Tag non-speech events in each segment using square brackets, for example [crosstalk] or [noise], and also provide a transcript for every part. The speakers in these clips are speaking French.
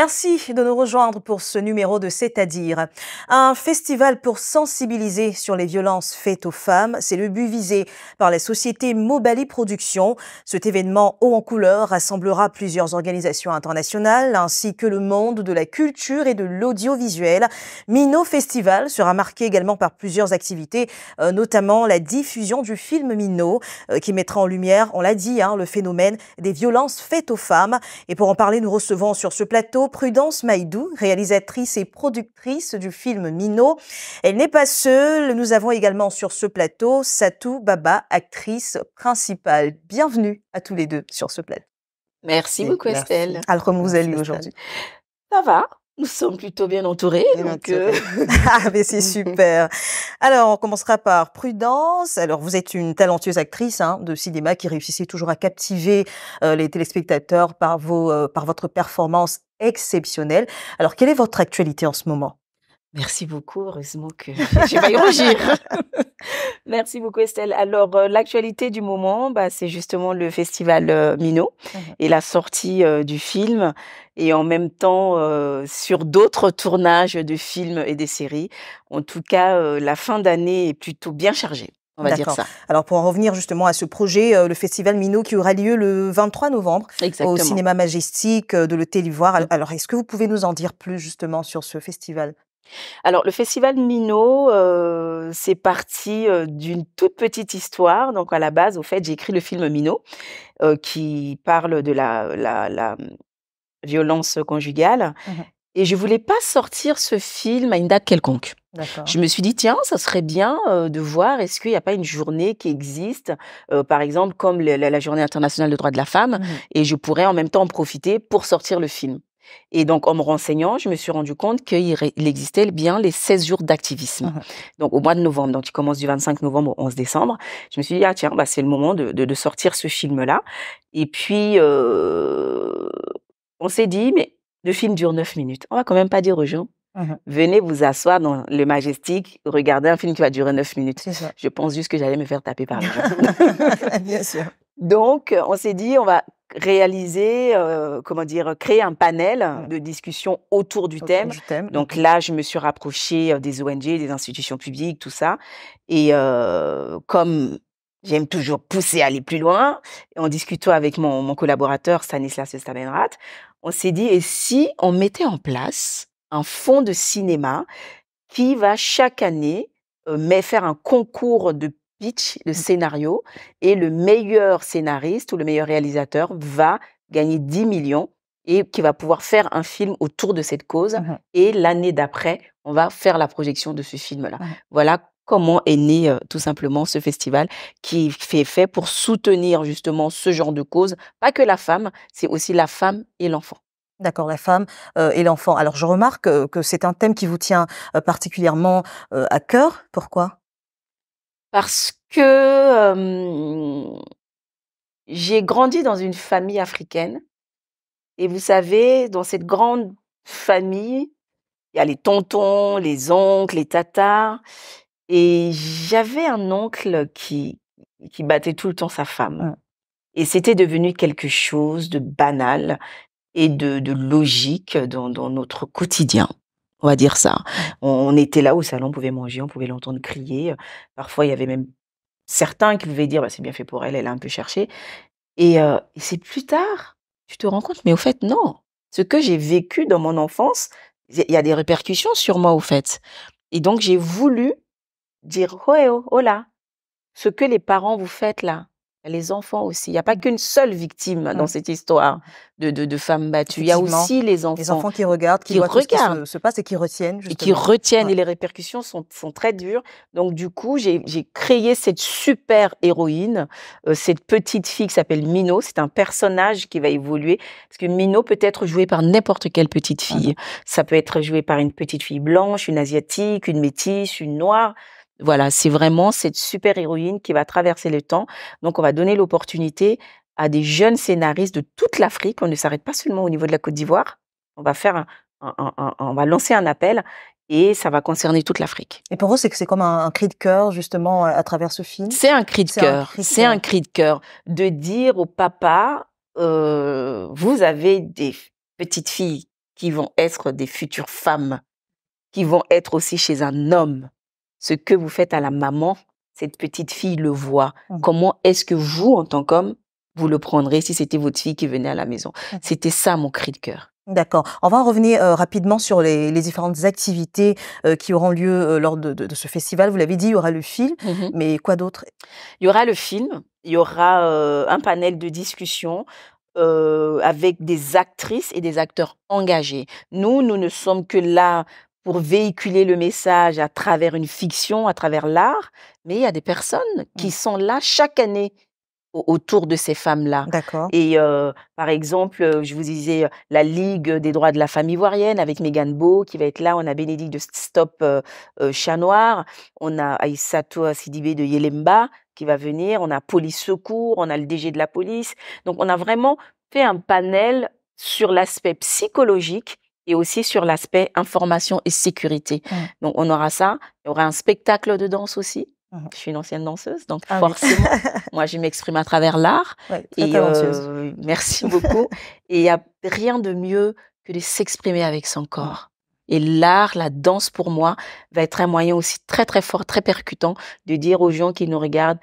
Merci de nous rejoindre pour ce numéro de C'est-à-dire. Un festival pour sensibiliser sur les violences faites aux femmes, c'est le but visé par la société Mobali Productions. Cet événement haut en couleur rassemblera plusieurs organisations internationales ainsi que le monde de la culture et de l'audiovisuel. Mino Festival sera marqué également par plusieurs activités, euh, notamment la diffusion du film Mino euh, qui mettra en lumière, on l'a dit, hein, le phénomène des violences faites aux femmes. Et pour en parler, nous recevons sur ce plateau Prudence Maïdou, réalisatrice et productrice du film Mino. Elle n'est pas seule, nous avons également sur ce plateau Satou Baba, actrice principale. Bienvenue à tous les deux sur ce plateau. Merci, beaucoup Estelle. lui aujourd'hui. Ça va nous sommes plutôt bien entourés. donc euh. [laughs] ah, mais c'est super. Alors, on commencera par Prudence. Alors, vous êtes une talentueuse actrice hein, de cinéma qui réussissait toujours à captiver euh, les téléspectateurs par, vos, euh, par votre performance exceptionnelle. Alors, quelle est votre actualité en ce moment Merci beaucoup. Heureusement que [laughs] j'ai pas rougir. [laughs] Merci beaucoup Estelle. Alors euh, l'actualité du moment, bah, c'est justement le festival euh, Mino mhm. et la sortie euh, du film et en même temps sur d'autres tournages de films et des séries. En tout cas, la fin d'année est plutôt bien chargée. On va dire ça. Alors pour en revenir justement à ce projet, le festival Minot qui aura lieu le 23 novembre au cinéma majestique de le Ivoire. Mm. alors est-ce que vous pouvez nous en dire plus justement sur ce festival alors le festival Minot, euh, c'est parti euh, d'une toute petite histoire. Donc à la base, au fait, j'ai écrit le film Mino euh, qui parle de la, violence conjugale. Mmh et je voulais pas sortir ce film à une date quelconque. Je me suis dit, tiens, ça serait bien de voir, est-ce qu'il n'y a pas une journée qui existe, par exemple, comme la, Journée internationale des droits de la femme, mmh et je pourrais en même temps en profiter pour sortir le film. Et donc, en me renseignant, je me suis rendu compte qu'il existait bien les 16 jours d'activisme. Ah ah. Donc, au mois de novembre, donc il commence du 25 novembre au 11 décembre, je me suis dit, ah tiens, bah, c'est le moment de, sortir ce film-là. Et puis, euh, on s'est dit, mais le film dure 9 minutes. On va quand même pas dire aux gens, ah Venez vous asseoir dans le Majestic, regardez un film qui va durer 9 minutes. Je pense juste que j'allais me faire taper par gens. [laughs] Bien sûr. Donc, on s'est dit, on va réaliser, euh, comment dire, créer un panel de discussion autour du, thème. Donc là, je me suis rapprochée euh, des ONG, des institutions publiques, tout ça. Et euh, comme j'aime toujours pousser à aller plus loin, en discutant avec mon, mon collaborateur Stanislas Stabenrath, on s'est dit, et si on mettait en place un fonds de cinéma qui va chaque année mais faire un concours de le mmh. scénario, et le meilleur scénariste ou le meilleur réalisateur va gagner 10 millions et qui va pouvoir faire un film autour de cette cause. Mmh et l'année d'après, on va faire la projection de ce film-là. Mmh voilà comment est né euh, tout simplement ce festival qui fait fait pour soutenir justement ce genre de cause. Pas que la femme, c'est aussi la femme et l'enfant. D'accord, la femme euh, et l'enfant. Alors je remarque euh, que c'est un thème qui vous tient particulièrement à cœur. Pourquoi parce que j'ai grandi dans une famille africaine. Et vous savez, dans cette grande famille, il y a les tontons, les oncles, les tatars. Et j'avais un oncle qui, qui battait tout le temps sa femme. Mmh. Et c'était devenu quelque chose de banal et de, logique dans notre quotidien on va dire ça. On, était là au salon, on pouvait manger, on pouvait l'entendre crier. Parfois, il y avait même certains qui pouvaient dire bah, c'est bien fait pour elle, elle a un peu cherché. Et, c'est plus tard, tu te rends compte, mais au fait, non. Ce que j'ai vécu dans mon enfance, il y a des répercussions sur moi, au fait. Et donc, j'ai voulu dire oh, eh oh, oh ce que les parents vous faites là, les enfants aussi. Il n'y a pas qu'une seule victime dans cette histoire de, de, femmes battues. Il y a aussi les enfants. qui regardent, qui, voient regardent. ce qui se, passe et qui retiennent. Et qui retiennent. Et les répercussions sont, sont, très dures. Donc, du coup, j'ai créé cette super héroïne, euh, cette petite fille qui s'appelle Mino. C'est un personnage qui va évoluer. Parce que Mino peut être joué par n'importe quelle petite fille. Ça peut être joué par une petite fille blanche, une asiatique, une métisse, une noire. Voilà, c'est vraiment cette super héroïne qui va traverser le temps. Donc, on va donner l'opportunité à des jeunes scénaristes de toute l'Afrique. On ne s'arrête pas seulement au niveau de la Côte d'Ivoire. On va faire on va lancer un appel et ça va concerner toute l'Afrique. Et pour eux, c'est que c'est comme un, cri de cœur justement à travers ce film. C'est un cri de cœur. C'est un cri de cœur de dire au papa, euh, vous avez des petites filles qui vont être des futures femmes, qui vont être aussi chez un homme ce que vous faites à la maman, cette petite fille le voit. Mmh. Comment est-ce que vous, en tant qu'homme, vous le prendrez si c'était votre fille qui venait à la maison C'était ça mon cri de cœur. D'accord. On va revenir rapidement sur les, différentes activités qui auront lieu lors de, ce festival. Vous l'avez dit, il y aura le film, mmh mais quoi d'autre Il y aura le film, il y aura un panel de discussion, avec des actrices et des acteurs engagés. Nous, nous ne sommes que là pour véhiculer le message à travers une fiction, à travers l'art, mais il y a des personnes qui mmh. sont là chaque année autour de ces femmes-là. D'accord. Et euh, par exemple, euh, je vous disais euh, la Ligue des droits de la femme ivoirienne avec Megan Beau qui va être là. On a Bénédicte de Stop chanoir Chat Noir. On a Aïssato Sidibé de Yelemba qui va venir. On a Police Secours. On a le DG de la police. Donc on a vraiment fait un panel sur l'aspect psychologique et aussi sur l'aspect information et sécurité. Mmh. Donc, on aura ça. Il y aura un spectacle de danse aussi. Mmh. Je suis une ancienne danseuse, donc ah forcément, [laughs] moi, je m'exprime à travers l'art. Euh, merci beaucoup. et il n'y a rien de mieux que de s'exprimer avec son mmh. corps. Et l'art, la danse pour moi, va être un moyen aussi très très fort, très percutant de dire aux gens qui nous regardent,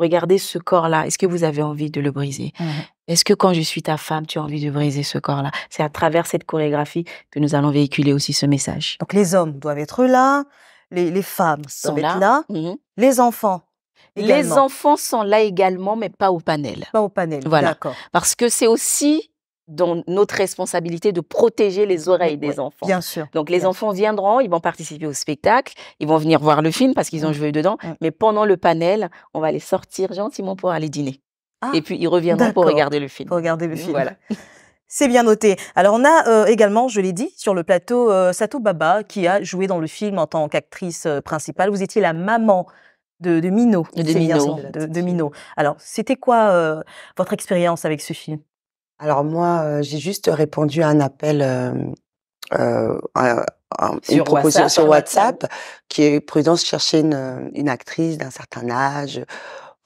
regardez ce corps-là, est-ce que vous avez envie de le briser Est-ce que quand je suis ta femme, tu as envie de briser ce corps-là C'est à travers cette chorégraphie que nous allons véhiculer aussi ce message. Donc les hommes doivent être là, les, femmes sont là. Mhm. les enfants Les enfants sont là également, mais pas au panel. Pas au panel, voilà. Parce que c'est aussi dans notre responsabilité de protéger les oreilles des enfants. Bien sûr. Donc les enfants viendront, ils vont participer au spectacle, ils vont venir voir le film parce qu'ils ont joué dedans, mais pendant le panel, on va les sortir gentiment pour aller dîner. Ah, et puis ils reviendront pour regarder le film. Pour regarder le mmh, film. Voilà. [laughs] C'est bien noté. Alors on a euh, également, je l'ai dit, sur le plateau Satou euh, Sato Baba qui a joué dans le film en tant qu'actrice euh, principale. Vous étiez la maman de, Mino. de Mino. Alors c'était quoi votre expérience avec ce film alors moi, euh, j'ai juste répondu à un appel euh, euh, une proposition sur WhatsApp, qui est Prudence chercher une, actrice d'un certain âge,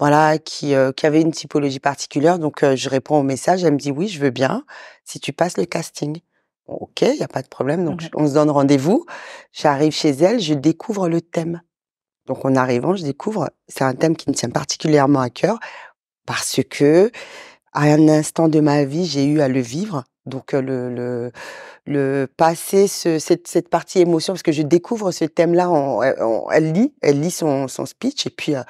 voilà, qui, qui avait une typologie particulière. Donc je réponds au message, elle me dit oui, je veux bien, si tu passes le casting. ok, il n'y a pas de problème, donc mmh on se donne rendez-vous. J'arrive chez elle, je découvre le thème. Donc en arrivant, je découvre, c'est un thème qui me tient particulièrement à cœur, parce que à un instant de ma vie, j'ai eu à le vivre. Donc euh, le, le, le ce, cette, cette, partie émotion, parce que je découvre ce thème-là, elle lit, elle lit son, son speech, et puis euh,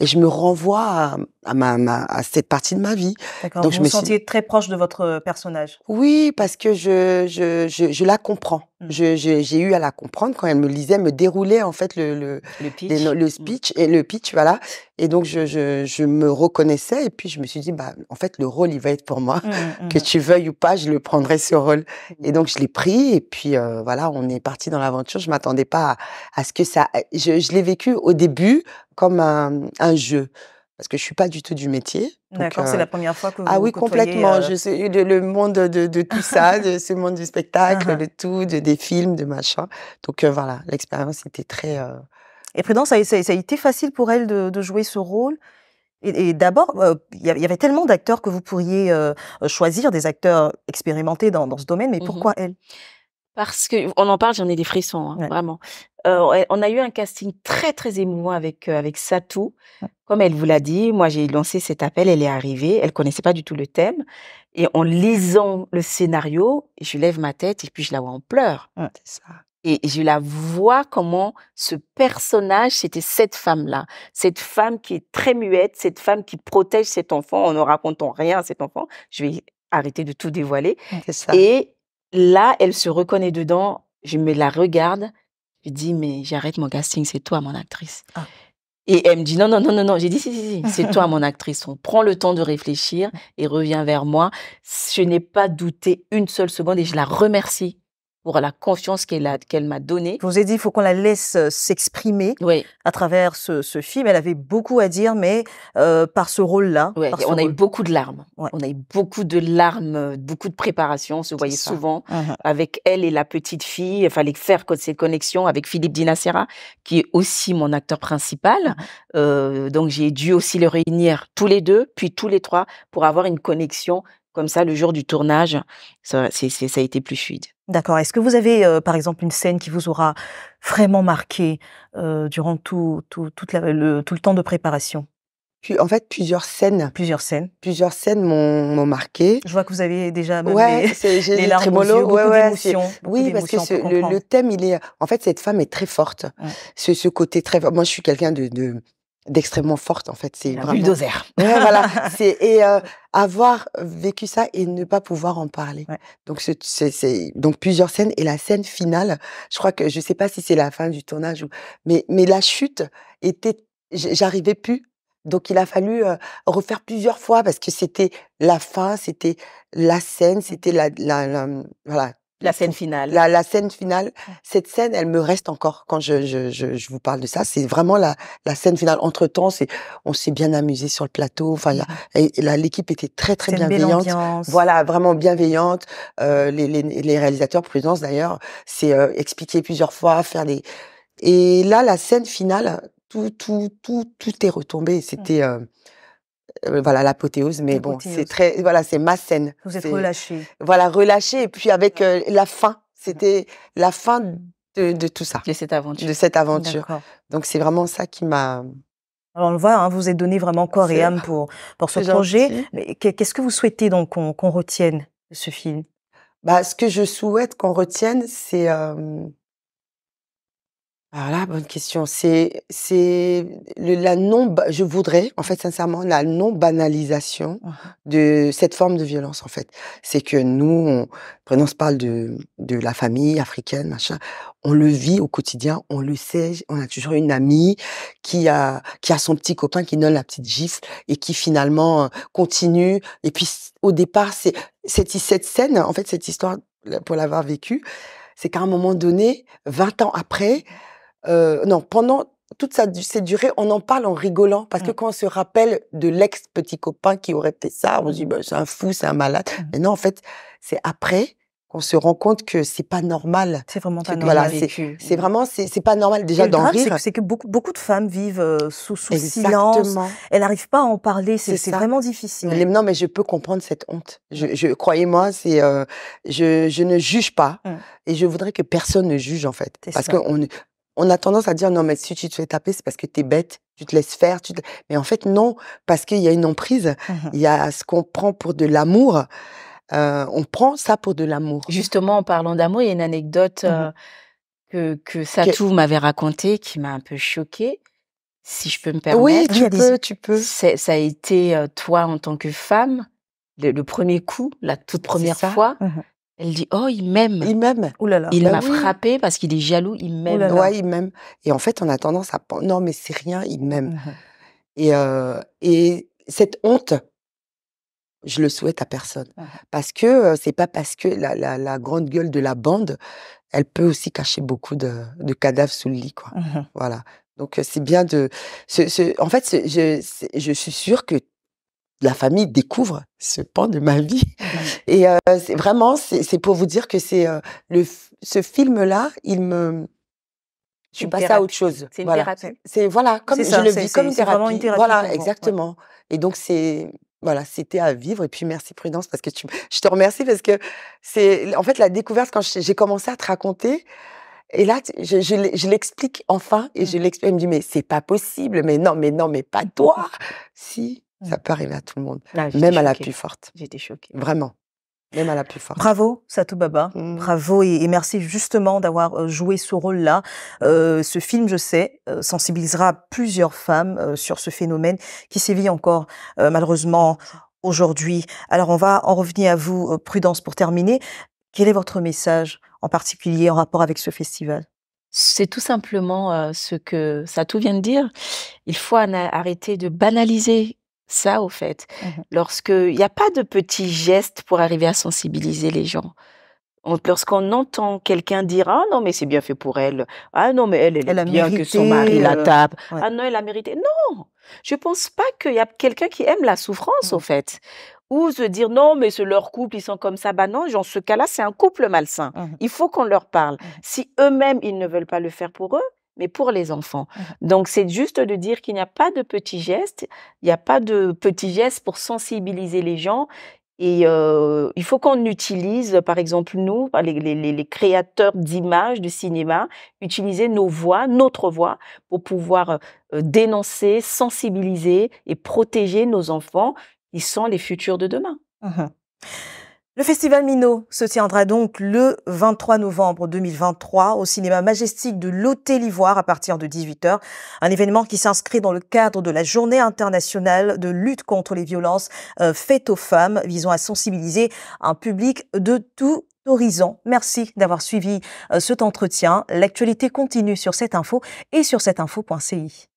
et je me renvoie à, ma, à cette partie de ma vie. Donc je me sentais très proche de votre euh, personnage. Oui, parce que je, je, je, je la comprends. Mm. J'ai eu à la comprendre quand elle me lisait, me déroulait en fait le, le, le pitch, le mm. speech et le pitch, voilà. Et donc je, je, je, me reconnaissais et puis je me suis dit, bah en fait le rôle il va être pour moi, mm, que tu veuilles ou pas, je le prendrai ce rôle. Et donc je l'ai pris et puis euh, voilà, on est parti dans l'aventure. Je m'attendais pas à, à, ce que ça. Je, je l'ai vécu au début comme un, un jeu parce que je suis pas du tout du métier. D'accord, c'est la première fois que ah vous Ah oui, complètement. Je sais le, monde de, tout ça, [laughs] de ce monde du spectacle, ah ah. de tout, de, des films, de machin. Donc voilà, l'expérience était très. Et Prudence, ça, a été facile pour elle de, jouer ce rôle. Et, d'abord, il y avait tellement d'acteurs que vous pourriez choisir, des acteurs expérimentés dans, ce domaine, mais mmh pourquoi elle parce que on en parle, j'en ai des frissons, hein, vraiment. Euh, on a eu un casting très très émouvant avec euh, avec Satou. Comme elle vous l'a dit, moi j'ai lancé cet appel, elle est arrivée, elle connaissait pas du tout le thème et en lisant le scénario, je lève ma tête et puis je la vois en pleurs. c'est ça. Et je la vois comment ce personnage, c'était cette femme-là, cette femme qui est très muette, cette femme qui protège cet enfant en ne racontant rien à cet enfant. Je vais arrêter de tout dévoiler. ça. Et là, elle se reconnaît dedans. Je me la regarde je dis, mais j'arrête mon casting, c'est toi mon actrice. Ah. Et elle me dit, non, non, non, non, non. J'ai dit, si, si, si, [laughs] c'est toi mon actrice. On prend le temps de réfléchir et revient vers moi. Je n'ai pas douté une seule seconde et je la remercie pour la confiance qu'elle m'a donnée. Je vous ai dit, il faut qu'on la laisse euh, s'exprimer oui. à travers ce, ce, film. Elle avait beaucoup à dire, mais euh, par ce rôle-là. Oui, on a eu beaucoup de larmes. On a eu beaucoup de larmes, beaucoup de préparation. On se voyait souvent uh-huh. avec elle et la petite fille. Il fallait faire cette connexions avec Philippe Dinacera, qui est aussi mon acteur principal. Uh-huh. Euh, donc j'ai dû aussi le réunir tous les deux, puis tous les trois, pour avoir une connexion comme ça, le jour du tournage, ça, a été plus fluide. D'accord. Est-ce que vous avez, euh, par exemple, une scène qui vous aura vraiment marqué euh, durant tout, tout, le, tout le temps de préparation en fait, plusieurs scènes. Plusieurs scènes. Plusieurs scènes m'ont marqué. Je vois que vous avez déjà même les, [laughs] larmes aux beaucoup Oui, parce que le, thème, il est. En fait, cette femme est très forte. Ce, côté très. Moi, je suis quelqu'un de, d'extrêmement forte en fait. C'est vraiment... bulldozer. [laughs] Ouais, voilà. [laughs] et euh, avoir vécu ça et ne pas pouvoir en parler. Donc c'est donc plusieurs scènes et la scène finale. Je crois que je sais pas si c'est la fin du tournage ou mais mais la chute était j'arrivais plus. Donc il a fallu euh, refaire plusieurs fois parce que c'était la fin, c'était la scène, c'était la, la, la voilà la scène finale. La, scène finale. Cette scène, elle me reste encore quand je, je, je, vous parle de ça. C'est vraiment la, la, scène finale. Entre temps, c'est on s'est bien amusé sur le plateau. Enfin, l'équipe était très très bienveillante. Voilà, vraiment bienveillante. Euh, les, les, réalisateurs, Prudence d'ailleurs, c'est euh, expliqué plusieurs fois, faire des. Et là, la scène finale, tout tout tout tout est retombé. C'était euh, euh, voilà l'apothéose mais bon c'est très voilà c'est ma scène vous êtes relâché voilà relâché et puis avec euh, la fin c'était la fin de, tout ça de cette aventure de cette aventure donc c'est vraiment ça qui m'a alors on le voit, hein, vous êtes donné vraiment corps et âme pour, pour ce projet. Qu'est-ce que vous souhaitez donc qu'on retienne de ce film bah, Ce que je souhaite qu'on retienne, c'est euh, alors ah là, bonne question. C'est c'est la non. Je voudrais, en fait, sincèrement, la non banalisation ah. de cette forme de violence. En fait, c'est que nous, on, prenons, on se parle de de la famille africaine, machin. On le vit au quotidien, on le sait. On a toujours une amie qui a qui a son petit copain qui donne la petite gifle et qui finalement continue. Et puis au départ, c'est cette cette scène, en fait, cette histoire pour l'avoir vécue, c'est qu'à un moment donné, 20 ans après euh, non, pendant toute cette durée, on en parle en rigolant parce que mm. quand on se rappelle de l'ex petit copain qui aurait fait ça, on se dit bah, c'est un fou, c'est un malade. Mm. Mais non, en fait, c'est après qu'on se rend compte que c'est pas normal. C'est vraiment pas normal. Voilà, c'est vraiment c'est pas normal déjà d'en rire. C'est que, beaucoup beaucoup de femmes vivent euh, sous, sous silence. Elles n'arrivent pas à en parler. C'est vraiment difficile. non, mais je peux comprendre cette honte. Je, je croyez-moi, c'est euh, je, je ne juge pas mm. et je voudrais que personne ne juge en fait parce qu'on on a tendance à dire non, mais si tu te fais taper, c'est parce que tu es bête, tu te laisses faire. Tu Mais en fait, non, parce qu'il y a une emprise, mmh il y a ce qu'on prend pour de l'amour. Euh, on prend ça pour de l'amour. Justement, en parlant d'amour, il y a une anecdote mmh euh, que, que Satou m'avait racontée qui m'a un peu choquée, si je peux me permettre. Oui, tu peux, tu peux. Ça a été, euh, toi, en tant que femme, le, premier coup, la toute première fois. Mmh elle dit Oh, il m'aime. Il m'aime. là Il bah m'a frappé parce qu'il est jaloux, il m'aime. Ouais, il m'aime. Et en fait, on a tendance à Non, mais c'est rien, il m'aime. et, euh, et cette honte, je le souhaite à personne. Parce que euh, c'est pas parce que la, la, grande gueule de la bande, elle peut aussi cacher beaucoup de, de cadavres sous le lit. Quoi. Voilà. Donc euh, c'est bien de. Ce, en fait, je, je suis sûre que la famille découvre ce pan de ma vie. Et euh, c'est vraiment, c'est pour vous dire que c'est euh, le ce film-là, il me je suis passée à autre chose. C'est une voilà. thérapie. C'est voilà, comme je le vis comme une thérapie. Voilà, exactement. Et donc c'est voilà, c'était à vivre. Et puis merci Prudence parce que je te remercie parce que c'est en fait la découverte quand j'ai commencé à te raconter. Et là, je, l'explique enfin et je mmh. l'explique. Elle me dit mais c'est pas possible, mais non, mais non, mais pas toi. si, ça peut arriver à tout le monde, même à la plus forte. J'étais choquée. Vraiment. Même à la plus forte. Bravo, Satou Baba. Mmh. Bravo et, merci justement d'avoir joué ce rôle-là. ce film, je sais, sensibilisera plusieurs femmes sur ce phénomène qui sévit encore malheureusement aujourd'hui. Alors on va en revenir à vous, Prudence, pour terminer. Quel est votre message en particulier en rapport avec ce festival c'est tout simplement ce que Satou vient de dire. Il faut arrêter de banaliser ça, au fait. Mmh Lorsqu'il n'y a pas de petits gestes pour arriver à sensibiliser les gens. Lorsqu'on entend quelqu'un dire Ah non, mais c'est bien fait pour elle. Ah non, mais elle, elle, a bien que son mari la euh, tape. Ah non, elle a mérité. Non Je ne pense pas qu'il y a quelqu'un qui aime la souffrance, mmh au fait. Ou se dire Non, mais c'est leur couple, ils sont comme ça. Bah non, dans ce cas-là, c'est un couple malsain. Mmh il faut qu'on leur parle. Si eux-mêmes, ils ne veulent pas le faire pour eux, mais pour les enfants. Mmh. Donc c'est juste de dire qu'il n'y a pas de petits gestes, il n'y a pas de petits gestes pour sensibiliser les gens. Et euh, il faut qu'on utilise, par exemple, nous, les, créateurs d'images de cinéma, utiliser nos voix, notre voix, pour pouvoir euh, dénoncer, sensibiliser et protéger nos enfants qui sont les futurs de demain. Mmh le festival Minot se tiendra donc le 23 novembre 2023 au cinéma majestique de l'Hôtel Ivoire à partir de 18h. Un événement qui s'inscrit dans le cadre de la journée internationale de lutte contre les violences euh, faites aux femmes visant à sensibiliser un public de tout horizon. Merci d'avoir suivi euh, cet entretien. L'actualité continue sur cette info et sur cetteinfo.ci.